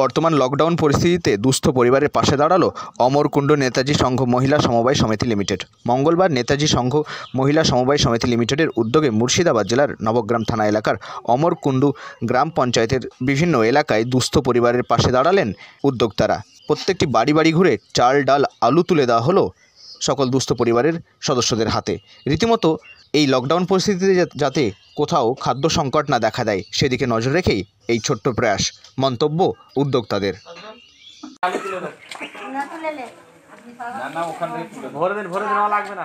বর্তমান লকডাউন পরিস্থিতিতে দুস্থ পরিবারের পাশে দাঁড়ালো অমরকুণ্ড নেতাজি সংঘ মহিলা সমবায় সমিতি লিমিটেড মঙ্গলবার নেতাজি সংঘ মহিলা সমবায় সমিতি লিমিটেডের উদ্যোগে মুর্শিদাবাদ জেলার নবগ্রাম থানা এলাকার অমরকুণ্ডু গ্রাম পঞ্চায়েতের বিভিন্ন এলাকায় দুস্থ পরিবারের পাশে দাঁড়ালেন উদ্যোক্তারা প্রত্যেকটি বাড়ি বাড়ি ঘুরে চাল ডাল আলু তুলে দেওয়া হলো সকল দুস্থ পরিবারের সদস্যদের হাতে রীতিমতো এই লকডাউন পরিস্থিতিতে যাতে কোথাও খাদ্য সংকট না দেখা দেয় সেদিকে নজর রেখেই এই ছোট্ট প্রয়াস মন্তব্য উদ্যোক্তাদের লাগবে না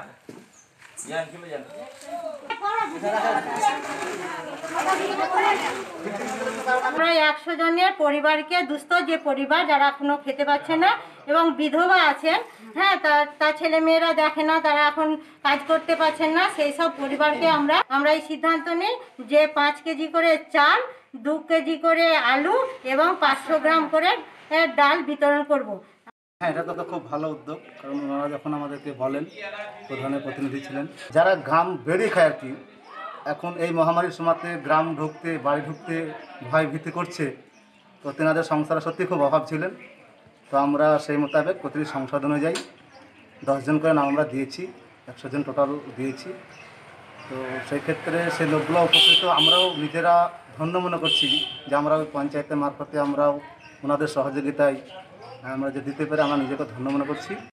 আমরা একশো জনের পরিবারকে দুস্থ যে পরিবার যারা এখনো খেতে পাচ্ছে না এবং বিধবা আছেন হ্যাঁ তার ছেলে মেয়েরা দেখে না তারা এখন কাজ করতে পারছেন না সেই সব পরিবারকে আমরা আমরা এই সিদ্ধান্ত নিই যে পাঁচ কেজি করে চাল দু কেজি করে আলু এবং পাঁচশো গ্রাম করে ডাল বিতরণ করব। হ্যাঁ এটা তো খুব ভালো উদ্যোগ কারণ ওনারা যখন আমাদেরকে বলেন প্রধানের প্রতিনিধি ছিলেন যারা ঘাম বেড়ে খায় আর কি এখন এই মহামারীর সময়তে গ্রাম ঢুকতে বাড়ি ঢুকতে ভয় ভীতি করছে তো তেনাদের সংসারে সত্যি খুব অভাব ছিলেন তো আমরা সেই মোতাবেক প্রতিটি সংসদ অনুযায়ী দশজন করে নাম আমরা দিয়েছি একশো জন টোটাল দিয়েছি তো সেই ক্ষেত্রে সেই লোকগুলো উপকৃত আমরাও নিজেরা ধন্য মনে করছি যে আমরা ওই পঞ্চায়েতের মারফতে আমরাও ওনাদের সহযোগিতায় আমরা যে দিতে পারি আমরা নিজেকে ধন্য মনে করছি